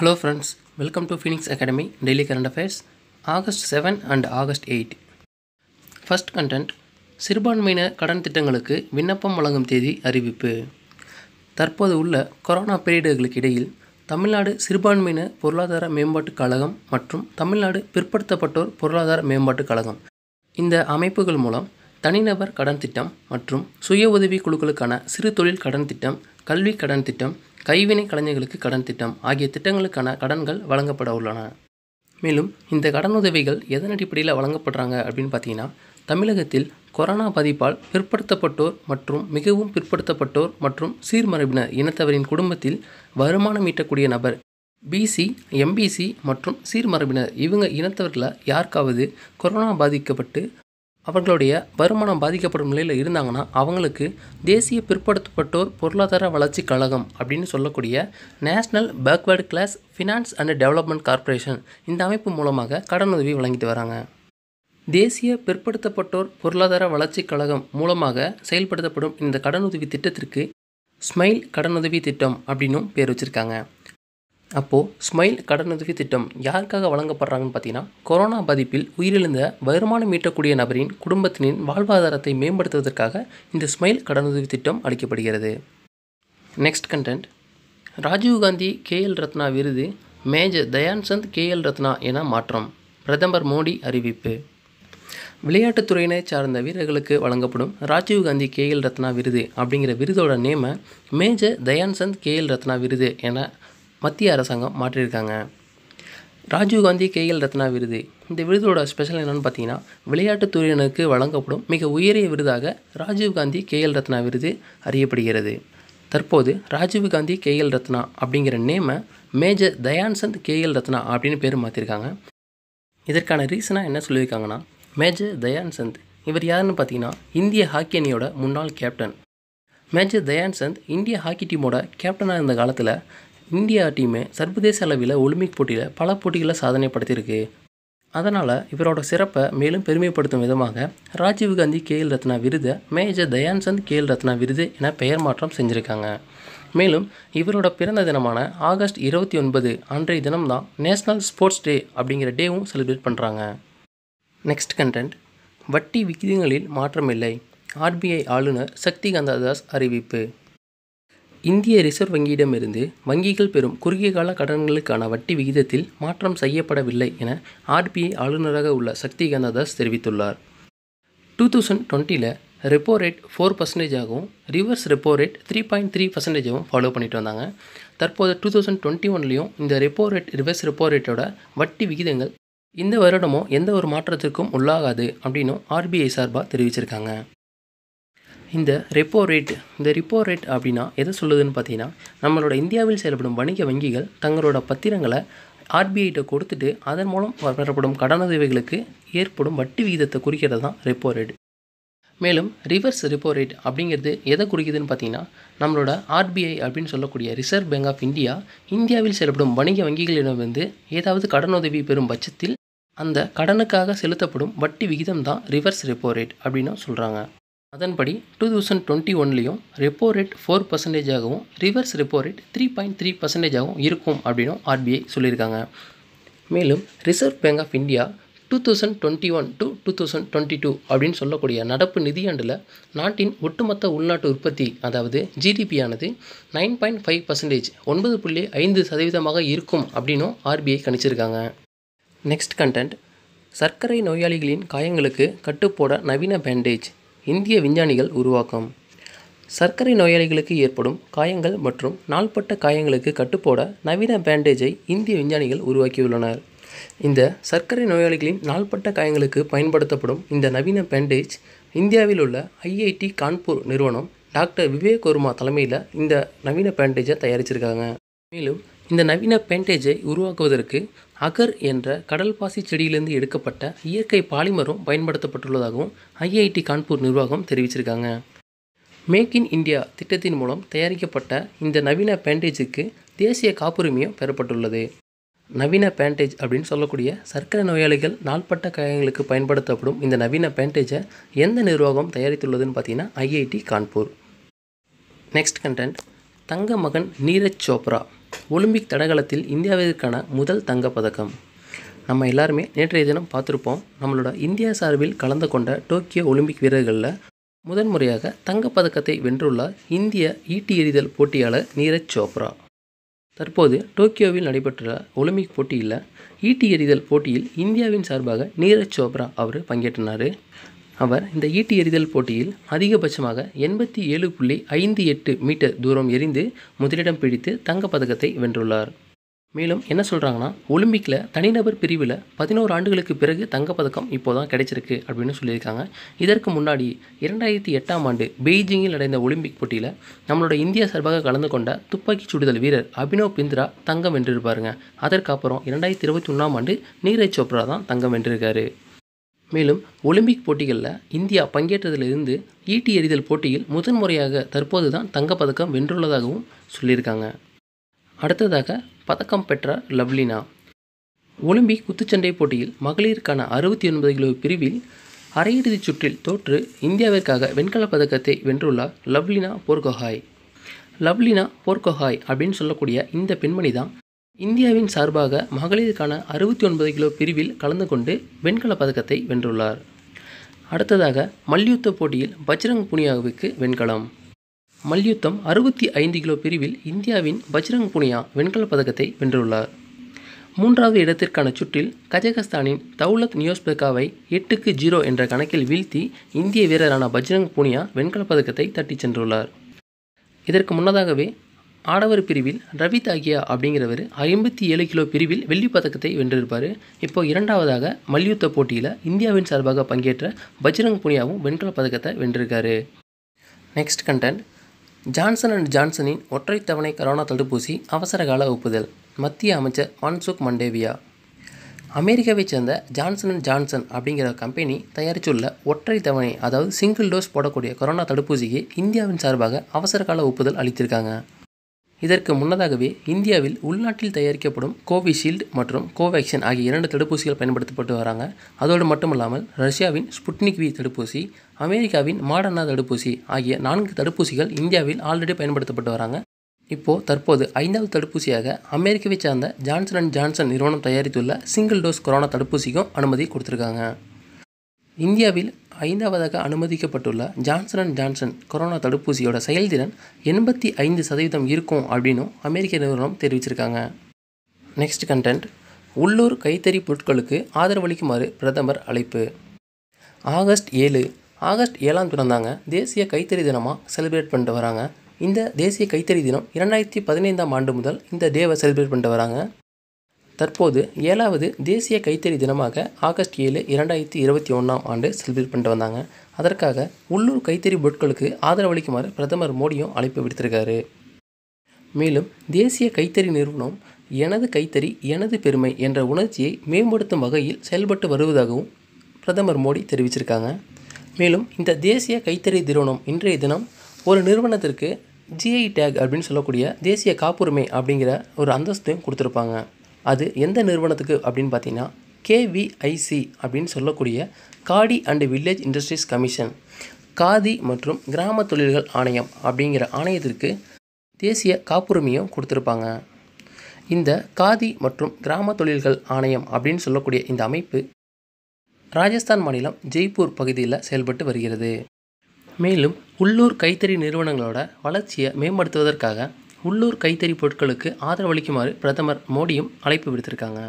hello friends welcome to Phoenix academy daily current affairs August seven and August eight first content சிறுபான்மையினர் கடன் திட்டங்களுக்கு விண்ணப்பம் வழங்கும் தேதி அறிவிப்பு தற்போது உள்ள கொரோனா பீரியடுகளுக்கு இடையில் தமிழ்நாடு சிறுபான்மையின பொருளாதார மேம்பாட்டுக் கழகம் மற்றும் தமிழ்நாடு பிற்படுத்தப்பட்டோர் பொருளாதார மேம்பாட்டுக் கழகம் இந்த அமைப்புகள் மூலம் தனிநபர் கடன் திட்டம் மற்றும் சுய உதவி குழுக்களுக்கான சிறு தொழில் கடன் திட்டம் கல்வி கடன் திட்டம் கைவினை கலைஞர்களுக்கு கடன் திட்டம் ஆகிய திட்டங்களுக்கான கடன்கள் வழங்கப்பட உள்ளன மேலும் இந்த கடனுதவிகள் எதன் அடிப்படையில் வழங்கப்படுறாங்க அப்படின்னு பார்த்தீங்கன்னா தமிழகத்தில் கொரோனா பாதிப்பால் பிற்படுத்தப்பட்டோர் மற்றும் மிகவும் பிற்படுத்தப்பட்டோர் மற்றும் சீர்மரபினர் இனத்தவரின் குடும்பத்தில் வருமானம் ஈட்டக்கூடிய நபர் பிசி எம்பிசி மற்றும் சீர்மரபினர் இவங்க இனத்தவர்களில் யாருக்காவது கொரோனா பாதிக்கப்பட்டு அவர்களுடைய வருமானம் பாதிக்கப்படும் நிலையில் இருந்தாங்கன்னா அவங்களுக்கு தேசிய பிற்படுத்தப்பட்டோர் பொருளாதார வளர்ச்சி கழகம் அப்படின்னு சொல்லக்கூடிய national backward class finance and development corporation இந்த அமைப்பு மூலமாக கடனுதவி வழங்கிட்டு வராங்க தேசிய பிற்படுத்தப்பட்டோர் பொருளாதார வளர்ச்சி கழகம் மூலமாக செயல்படுத்தப்படும் இந்த கடனுதவி திட்டத்திற்கு ஸ்மைல் கடனுதவி திட்டம் அப்படின்னும் பேர் வச்சுருக்காங்க அப்போது ஸ்மைல் கடனுதவி திட்டம் யாருக்காக வழங்கப்படுறாங்கன்னு பார்த்தீங்கன்னா கொரோனா பாதிப்பில் உயிரிழந்த வருமானம் ஈட்டக்கூடிய நபரின் குடும்பத்தினின் வாழ்வாதாரத்தை மேம்படுத்துவதற்காக இந்த ஸ்மைல் கடனுதவி திட்டம் அளிக்கப்படுகிறது next content Rajiv Gandhi Khel Ratna விருது மேஜர் தயான்சந்த் கே எல் ரத்னா என மாற்றம் பிரதமர் மோடி அறிவிப்பு விளையாட்டுத் துறையினை சார்ந்த வீரர்களுக்கு வழங்கப்படும் ராஜீவ்காந்தி கே எல் ரத்னா விருது அப்படிங்கிற விருதோட நேமை மேஜர் தயான்சந்த் கே எல் ரத்னா விருது என மத்திய அரசாங்கம் மாற்றியிருக்காங்க ராஜீவ்காந்தி கேஎல் ரத்னா விருது இந்த விருதோட ஸ்பெஷல் என்னென்னு பார்த்தீங்கன்னா துறையினருக்கு வழங்கப்படும் மிக உயரிய விருதாக ராஜீவ்காந்தி கேஎல் ரத்னா விருது அறியப்படுகிறது தற்போது ராஜீவ்காந்தி கேஎல் ரத்னா அப்படிங்கிற நேமை மேஜர் தயான்சந்த் கேஎல் ரத்னா அப்படின்னு பேர் மாற்றிருக்காங்க இதற்கான ரீசனாக என்ன சொல்லியிருக்காங்கன்னா மேஜர் தயான்சந்த் இவர் யாருன்னு பார்த்தீங்கன்னா இந்திய ஹாக்கி அணியோட முன்னாள் கேப்டன் மேஜர் தயான்சந்த் இந்திய ஹாக்கி டீமோட கேப்டனாக இருந்த காலத்தில் இந்தியா டீமே சர்வதேச அளவில் ஒலிம்பிக் போட்டியில் பல போட்டிகளை சாதனை படுத்தியிருக்கு அதனால் இவரோட சிறப்பை மேலும் பெருமைப்படுத்தும் விதமாக ராஜீவ்காந்தி கே எல் ரத்னா விருதை மேஜர் தயான்சந்த் கே எல் ரத்னா விருது என பெயர் மாற்றம் செஞ்சுருக்காங்க மேலும் இவரோட பிறந்த தினமான ஆகஸ்ட் இருபத்தி ஒன்பது அன்றைய தினம்தான் நேஷ்னல் ஸ்போர்ட்ஸ் டே அப்படிங்கிற டேவும் செலிப்ரேட் பண்ணுறாங்க நெக்ஸ்ட் கண்டென்ட் வட்டி விகிதங்களில் மாற்றமில்லை ஆர்பிஐ ஆளுநர் சக்திகாந்த தாஸ் அறிவிப்பு இந்திய ரிசர்வ் வங்கியிடமிருந்து வங்கிகள் பெறும் குறுகிய கால கடன்களுக்கான வட்டி விகிதத்தில் மாற்றம் செய்யப்படவில்லை என ஆர்பிஐ ஆளுநராக உள்ள சக்திகாந்த தாஸ் தெரிவித்துள்ளார் டூ தௌசண்ட் டுவெண்ட்டியில் ரெப்போ ரேட் ஃபோர் பர்சன்டேஜாகவும் reverse repo rate three point three பர்சன்டேஜாகவும் ஃபாலோ பண்ணிட்டு வந்தாங்க தற்போது டூ தௌசண்ட் டுவெண்ட்டி ஒன்லேயும் இந்த ரெப்போ ரேட் ரிவர்ஸ் ரெப்போ ரேட்டோட வட்டி விகிதங்கள் இந்த வருடமும் எந்த ஒரு மாற்றத்திற்கும் உள்ளாகாது அப்படின்னும் ஆர்பிஐ சார்பாக தெரிவிச்சிருக்காங்க இந்த ரெப்போ ரேட் இந்த ரிப்போ ரேட் அப்படின்னா எதை சொல்லுதுன்னு பார்த்தீங்கன்னா நம்மளோட இந்தியாவில் செயல்படும் வணிக வங்கிகள் தங்களோட பத்திரங்களை ஆர்பிஐட்ட கொடுத்துட்டு அதன் மூலம் பெறப்படும் கடனுதவிகளுக்கு ஏற்படும் வட்டி விகிதத்தை குறிக்கிறது தான் ரெப்போ ரேட் மேலும் ரிவர்ஸ் ரிப்போ ரேட் அப்படிங்கிறது எதை குறிக்குதுன்னு பார்த்தீங்கன்னா நம்மளோட ஆர்பிஐ அப்படின்னு சொல்லக்கூடிய ரிசர்வ் பேங்க் ஆஃப் இந்தியா இந்தியாவில் செயல்படும் வணிக வங்கிகளிடமிருந்து ஏதாவது கடனுதவி பெறும் பட்சத்தில் அந்த கடனுக்காக செலுத்தப்படும் வட்டி விகிதம் தான் ரிவர்ஸ் ரெப்போ ரேட் அப்படின்னு சொல்கிறாங்க அதன்படி டூ தௌசண்ட் டுவெண்ட்டி ஒன்லேயும் ரெப்போ ரேட் ஃபோர் பர்சன்டேஜ் ஆகவும் reverse repo rate three point three பர்சன்டேஜாகவும் இருக்கும் அப்படின்னும் ஆர்பிஐ சொல்லியிருக்காங்க மேலும் reserve bank of India two thousand twenty one to two thousand twenty two அப்படின்னு சொல்லக்கூடிய நடப்பு நிதியாண்டில் நாட்டின் ஒட்டுமொத்த உள்நாட்டு உற்பத்தி அதாவது ஜிடிபியானது நைன் பாயிண்ட் ஃபைவ் பர்சன்டேஜ் ஒன்பது புள்ளி ஐந்து சதவீதமாக இருக்கும் அப்படின்னும் ஆர்பிஐ கணிச்சிருக்காங்க நெக்ஸ்ட் கண்டென்ட் சர்க்கரை நோயாளிகளின் காயங்களுக்கு கட்டுப்போட நவீன பேண்டேஜ் இந்திய விஞ்ஞானிகள் உருவாக்கம் சர்க்கரை நோயாளிகளுக்கு ஏற்படும் காயங்கள் மற்றும் நாள்பட்ட காயங்களுக்கு கட்டுப்போட நவீன பேண்டேஜை இந்திய விஞ்ஞானிகள் உருவாக்கியுள்ளனர் இந்த சர்க்கரை நோயாளிகளின் நாள்பட்ட காயங்களுக்கு பயன்படுத்தப்படும் இந்த நவீன பேண்டேஜ் இந்தியாவில் உள்ள ஐஐடி கான்பூர் நிறுவனம் டாக்டர் விவேக் ஒருமா தலைமையில் இந்த நவீன பேண்டேஜை தயாரிச்சிருக்காங்க மேலும் இந்த நவீன பேண்டேஜை உருவாக்குவதற்கு அகர் என்ற கடல் பாசி செடியிலிருந்து எடுக்கப்பட்ட இயற்கை பாலிமரும் பயன்படுத்தப்பட்டுள்ளதாகவும் ஐஐடி கான்பூர் நிர்வாகம் தெரிவிச்சிருக்காங்க மேக் இன் இந்தியா திட்டத்தின் மூலம் தயாரிக்கப்பட்ட இந்த நவீன பேண்டேஜுக்கு தேசிய காப்புரிமையும் பெறப்பட்டுள்ளது நவீன பேண்டேஜ் அப்படின்னு சொல்லக்கூடிய சர்க்கரை நோயாளிகள் நாள்பட்ட காயங்களுக்கு பயன்படுத்தப்படும் இந்த நவீன பேண்டேஜை எந்த நிர்வாகம் தயாரித்துள்ளதுன்னு பார்த்தீங்கன்னா ஐஐடி கான்பூர் நெக்ஸ்ட் கண்டென்ட் தங்க மகன் நீரஜ் சோப்ரா ஒலிம்பிக் தடகளத்தில் இந்தியாவிற்கான முதல் தங்கப்பதக்கம் நம்ம எல்லாருமே நேற்றைய தினம் பார்த்துருப்போம் நம்மளோட இந்தியா சார்பில் கலந்து கொண்ட டோக்கியோ ஒலிம்பிக் வீரர்களில் முதன்முறையாக தங்கப்பதக்கத்தை வென்றுள்ளார் இந்திய ஈட்டி எறிதல் போட்டியாளர் நீரஜ் சோப்ரா தற்போது டோக்கியோவில் நடைபெற்ற ஒலிம்பிக் போட்டியில் ஈட்டி எறிதல் போட்டியில் இந்தியாவின் சார்பாக நீரஜ் சோப்ரா அவர் பங்கேற்றினார் அவர் இந்த ஈட்டி எறிதல் போட்டியில் அதிகபட்சமாக எண்பத்தி ஏழு புள்ளி ஐந்து எட்டு மீட்டர் தூரம் எரிந்து முதலிடம் பிடித்து தங்கப்பதக்கத்தை வென்றுள்ளார் மேலும் என்ன சொல்கிறாங்கன்னா ஒலிம்பிக்கில் தனிநபர் பிரிவில் பதினோரு ஆண்டுகளுக்கு பிறகு தங்கப்பதக்கம் இப்போ தான் கிடைச்சிருக்கு அப்படின்னு சொல்லியிருக்காங்க இதற்கு முன்னாடி இரண்டாயிரத்தி எட்டாம் ஆண்டு பெய்ஜிங்கில் நடந்த ஒலிம்பிக் போட்டியில் நம்மளோட இந்தியா சார்பாக கலந்து கொண்ட துப்பாக்கி சுடுதல் வீரர் அபினவ் பிந்திரா தங்கம் வென்றிருப்பாருங்க அதற்கப்புறம் இரண்டாயிரத்தி இருபத்தி ஒன்றாம் ஆண்டு நீரஜ் சோப்ரா தான் தங்கம் வென்றிருக்காரு மேலும் ஒலிம்பிக் போட்டிகளில் இந்தியா பங்கேற்றதிலிருந்து ஈட்டி எறிதல் போட்டியில் முதன்முறையாக தற்போது தான் தங்கப்பதக்கம் வென்றுள்ளதாகவும் சொல்லியிருக்காங்க அடுத்ததாக பதக்கம் பெற்றார் லவ்லினா ஒலிம்பிக் குத்துச்சண்டை போட்டியில் மகளிருக்கான அறுபத்தி ஒன்பது கிலோ பிரிவில் அரையிறுதிச் சுற்றில் தோற்று இந்தியாவிற்காக வெண்கலப் பதக்கத்தை வென்றுள்ளார் லவ்லினா போர்கொஹாய் லவ்லினா போர்கொஹாய் அப்படின்னு சொல்லக்கூடிய இந்த பெண்மணி தான் இந்தியாவின் சார்பாக மகளிருக்கான அறுபத்தி ஒன்பது கிலோ பிரிவில் கலந்து கொண்டு வெண்கலப் பதக்கத்தை வென்றுள்ளார் அடுத்ததாக மல்யுத்த போட்டியில் பஜ்ரங் புனியாவுக்கு வெண்கலம் மல்யுத்தம் அறுபத்தி ஐந்து கிலோ பிரிவில் இந்தியாவின் பஜ்ரங் புனியா வெண்கலப் பதக்கத்தை வென்றுள்ளார் மூன்றாவது இடத்திற்கான சுற்றில் கஜகஸ்தானின் தௌலத் நியோஸ்பெக்காவை எட்டுக்கு ஜீரோ என்ற கணக்கில் வீழ்த்தி இந்திய வீரரான பஜ்ரங் புனியா வெண்கலப் பதக்கத்தை தட்டிச் சென்றுள்ளார் இதற்கு முன்னதாகவே ஆடவர் பிரிவில் ரவி தாகியா அப்படிங்கிறவர் ஐம்பத்தி ஏழு கிலோ பிரிவில் வெள்ளி பதக்கத்தை வென்றிருப்பார் இப்போ இரண்டாவதாக மல்யுத்த போட்டியில் இந்தியாவின் சார்பாக பங்கேற்ற பஜ்ரங் புனியாவும் வெண்கல பதக்கத்தை வென்றிருக்காரு நெக்ஸ்ட் கண்டென்ட் ஜான்சன் அண்ட் ஜான்சனின் ஒற்றை தவணை கரோனா தடுப்பூசி அவசரகால ஒப்புதல் மத்திய அமைச்சர் மன்சுக் மண்டேவியா அமெரிக்காவைச் சேர்ந்த ஜான்சன் அண்ட் ஜான்சன் அப்படிங்கிற கம்பெனி தயாரித்துள்ள ஒற்றை தவணை அதாவது சிங்கிள் டோஸ் போடக்கூடிய கொரோனா தடுப்பூசிக்கு இந்தியாவின் சார்பாக அவசரகால ஒப்புதல் அளித்திருக்காங்க இதற்கு முன்னதாகவே இந்தியாவில் உள்நாட்டில் தயாரிக்கப்படும் கோவிஷீல்டு மற்றும் கோவேக்சின் ஆகிய இரண்டு தடுப்பூசிகள் பயன்படுத்தப்பட்டு வராங்க அதோடு மட்டுமல்லாமல் ரஷ்யாவின் ஸ்புட்னிக் வி தடுப்பூசி அமெரிக்காவின் மாடர்னா தடுப்பூசி ஆகிய நான்கு தடுப்பூசிகள் இந்தியாவில் ஆல்ரெடி பயன்படுத்தப்பட்டு வராங்க இப்போது தற்போது ஐந்தாவது தடுப்பூசியாக அமெரிக்காவை சார்ந்த ஜான்சன் அண்ட் ஜான்சன் நிறுவனம் தயாரித்துள்ள சிங்கிள் டோஸ் கொரோனா தடுப்பூசிக்கும் அனுமதி கொடுத்துருக்காங்க இந்தியாவில் ஐந்தாவதாக அனுமதிக்கப்பட்டுள்ள ஜான்சன் அண்ட் ஜான்சன் கொரோனா தடுப்பூசியோட செயல்திறன் எண்பத்தி ஐந்து சதவீதம் இருக்கும் அப்படின்னும் அமெரிக்க நிறுவனம் தெரிவிச்சிருக்காங்க நெக்ஸ்ட் கண்டென்ட் உள்ளூர் கைத்தறி பொருட்களுக்கு ஆதரவளிக்குமாறு பிரதமர் அழைப்பு ஆகஸ்ட் ஏழு ஆகஸ்ட் ஏழாம் பிறந்தாங்க தேசிய கைத்தறி தினமாக செலிப்ரேட் பண்ணிட்டு வராங்க இந்த தேசிய கைத்தறி தினம் இரண்டாயிரத்தி பதினைந்தாம் ஆண்டு முதல் இந்த டேவை செலிப்ரேட் பண்ணிட்டு வராங்க தற்போது ஏழாவது தேசிய கைத்தறி தினமாக ஆகஸ்ட் ஏழு இரண்டாயிரத்தி இருபத்தி ஒன்றாம் ஆண்டு செலிப்ரேட் பண்ணிட்டு வந்தாங்க அதற்காக உள்ளூர் கைத்தறி பொருட்களுக்கு ஆதரவளிக்குமாறு பிரதமர் மோடியும் அழைப்பு விடுத்திருக்காரு மேலும் தேசிய கைத்தறி நிறுவனம் எனது கைத்தறி எனது பெருமை என்ற உணர்ச்சியை மேம்படுத்தும் வகையில் செயல்பட்டு வருவதாகவும் பிரதமர் மோடி தெரிவிச்சிருக்காங்க மேலும் இந்த தேசிய கைத்தறி நிறுவனம் இன்றைய தினம் ஒரு நிறுவனத்திற்கு ஜிஐ டேக் அப்படின்னு சொல்லக்கூடிய தேசிய காப்புரிமை அப்படிங்கிற ஒரு அந்தஸ்தையும் கொடுத்துருப்பாங்க அது எந்த நிறுவனத்துக்கு அப்படின்னு பார்த்தீங்கன்னா கேவிஐசி அப்படின்னு சொல்லக்கூடிய Khadi and village industries commission Khadi மற்றும் கிராம தொழில்கள் ஆணையம் அப்படிங்கிற ஆணையத்திற்கு தேசிய காப்புரிமையும் கொடுத்துருப்பாங்க இந்த காதி மற்றும் கிராம தொழில்கள் ஆணையம் அப்படின்னு சொல்லக்கூடிய இந்த அமைப்பு ராஜஸ்தான் மாநிலம் ஜெய்ப்பூர் பகுதியில் செயல்பட்டு வருகிறது மேலும் உள்ளூர் கைத்தறி நிறுவனங்களோட வளர்ச்சியை மேம்படுத்துவதற்காக உள்ளூர் கைத்தறி பொருட்களுக்கு ஆதரவளிக்குமாறு பிரதமர் மோடியும் அழைப்பு விடுத்திருக்காங்க